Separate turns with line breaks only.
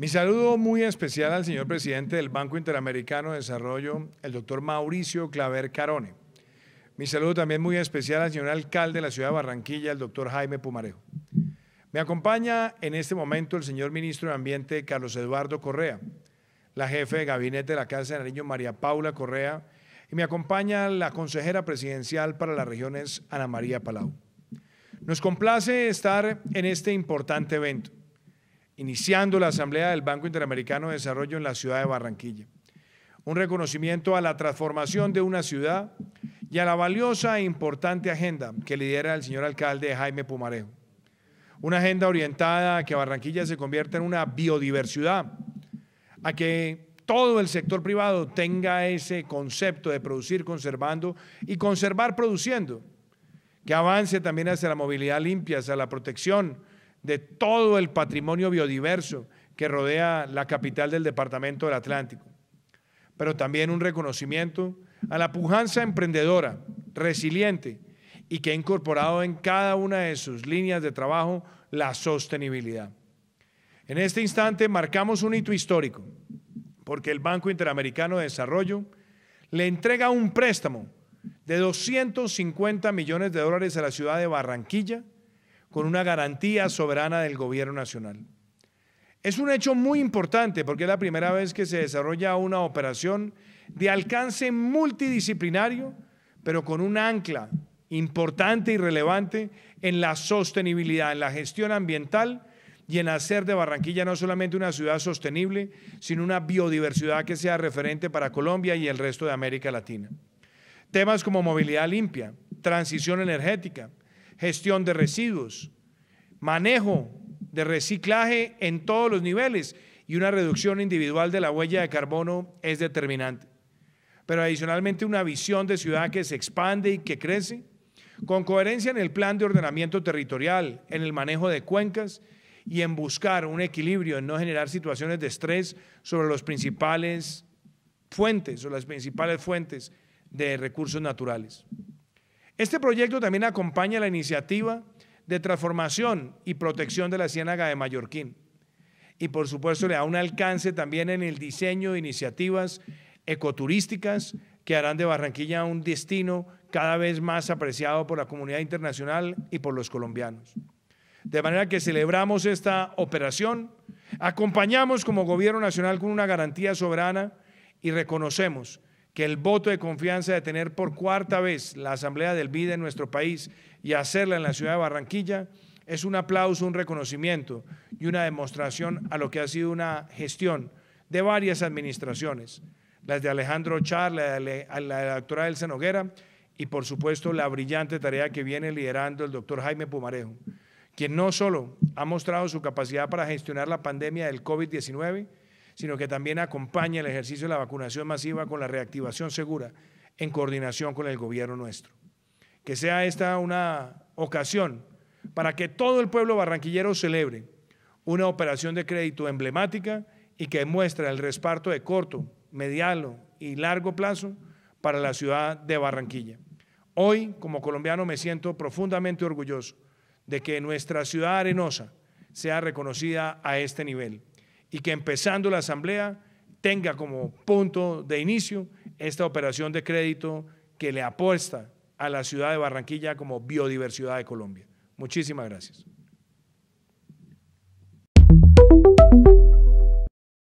Mi saludo muy especial al señor presidente del Banco Interamericano de Desarrollo, el doctor Mauricio Claver Carone. Mi saludo también muy especial al señor alcalde de la ciudad de Barranquilla, el doctor Jaime Pumarejo. Me acompaña en este momento el señor ministro de Ambiente, Carlos Eduardo Correa, la jefe de gabinete de la Casa de Nariño, María Paula Correa, y me acompaña la consejera presidencial para las regiones, Ana María Palau. Nos complace estar en este importante evento iniciando la Asamblea del Banco Interamericano de Desarrollo en la ciudad de Barranquilla. Un reconocimiento a la transformación de una ciudad y a la valiosa e importante agenda que lidera el señor alcalde Jaime Pumarejo. Una agenda orientada a que Barranquilla se convierta en una biodiversidad, a que todo el sector privado tenga ese concepto de producir conservando y conservar produciendo, que avance también hacia la movilidad limpia, hacia la protección, de todo el patrimonio biodiverso que rodea la capital del Departamento del Atlántico, pero también un reconocimiento a la pujanza emprendedora, resiliente y que ha incorporado en cada una de sus líneas de trabajo la sostenibilidad. En este instante marcamos un hito histórico, porque el Banco Interamericano de Desarrollo le entrega un préstamo de 250 millones de dólares a la ciudad de Barranquilla, con una garantía soberana del gobierno nacional. Es un hecho muy importante porque es la primera vez que se desarrolla una operación de alcance multidisciplinario, pero con un ancla importante y relevante en la sostenibilidad, en la gestión ambiental y en hacer de Barranquilla no solamente una ciudad sostenible, sino una biodiversidad que sea referente para Colombia y el resto de América Latina. Temas como movilidad limpia, transición energética, gestión de residuos, manejo de reciclaje en todos los niveles y una reducción individual de la huella de carbono es determinante. Pero adicionalmente una visión de ciudad que se expande y que crece, con coherencia en el plan de ordenamiento territorial, en el manejo de cuencas y en buscar un equilibrio, en no generar situaciones de estrés sobre los principales fuentes o las principales fuentes de recursos naturales. Este proyecto también acompaña la iniciativa de transformación y protección de la ciénaga de Mallorquín. Y por supuesto le da un alcance también en el diseño de iniciativas ecoturísticas que harán de Barranquilla un destino cada vez más apreciado por la comunidad internacional y por los colombianos. De manera que celebramos esta operación, acompañamos como Gobierno Nacional con una garantía soberana y reconocemos que el voto de confianza de tener por cuarta vez la Asamblea del BID en nuestro país y hacerla en la ciudad de Barranquilla es un aplauso, un reconocimiento y una demostración a lo que ha sido una gestión de varias administraciones, las de Alejandro Char, la de la doctora Elsa Noguera y por supuesto la brillante tarea que viene liderando el doctor Jaime Pumarejo, quien no solo ha mostrado su capacidad para gestionar la pandemia del COVID-19, sino que también acompaña el ejercicio de la vacunación masiva con la reactivación segura en coordinación con el gobierno nuestro. Que sea esta una ocasión para que todo el pueblo barranquillero celebre una operación de crédito emblemática y que muestra el resparto de corto, mediano y largo plazo para la ciudad de Barranquilla. Hoy, como colombiano, me siento profundamente orgulloso de que nuestra ciudad arenosa sea reconocida a este nivel y que empezando la asamblea tenga como punto de inicio esta operación de crédito que le apuesta a la ciudad de Barranquilla como biodiversidad de Colombia. Muchísimas gracias.